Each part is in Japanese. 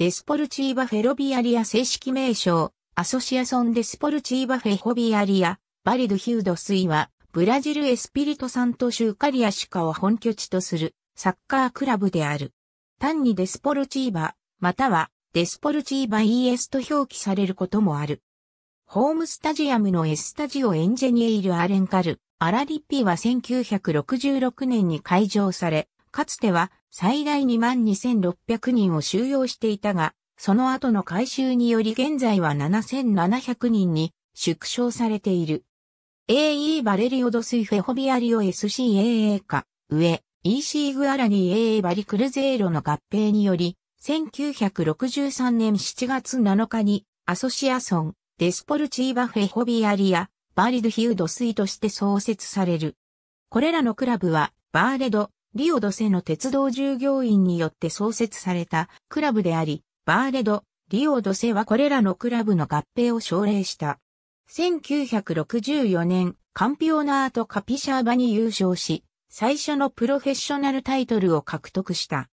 デスポルチーバ・フェロビアリア正式名称、アソシアソン・デスポルチーバ・フェホビアリア、バリド・ヒュード・スイは、ブラジル・エスピリト・サント・シューカリア・シカを本拠地とする、サッカークラブである。単にデスポルチーバ、または、デスポルチーバ ES と表記されることもある。ホームスタジアムのエスタジオエンジェニエイル・アレンカル、アラリッピは1966年に開場され、かつては最大22,600人を収容していたが、その後の改修により現在は7,700人に縮小されている。AE バレリオドスイフェホビアリオ SCAA か、上、EC グアラニー AA バリクルゼーロの合併により、1963年7月7日にアソシアソン、デスポルチーバフェホビアリア、バーリドヒュードスイとして創設される。これらのクラブは、バーレド、リオドセの鉄道従業員によって創設されたクラブであり、バーレド、リオドセはこれらのクラブの合併を奨励した。1964年、カンピオナートカピシャーバに優勝し、最初のプロフェッショナルタイトルを獲得した。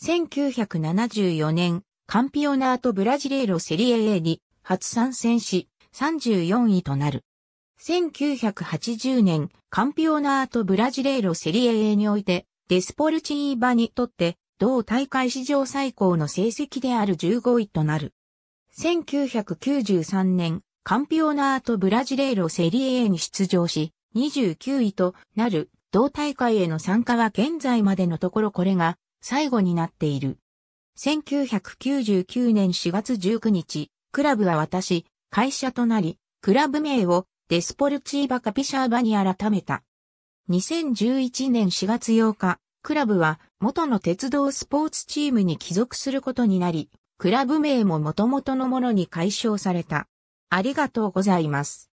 1974年、カンピオナートブラジレーロセリエ A に初参戦し、34位となる。1980年、カンピオナートブラジレーロセリエ A において、デスポルチーバにとって、同大会史上最高の成績である15位となる。1993年、カンピオナートブラジレーロセリエ A に出場し、29位となる同大会への参加は現在までのところこれが最後になっている。1999年4月19日、クラブは私、会社となり、クラブ名をデスポルチーバカピシャーバに改めた。2011年4月8日、クラブは元の鉄道スポーツチームに帰属することになり、クラブ名も元々のものに解消された。ありがとうございます。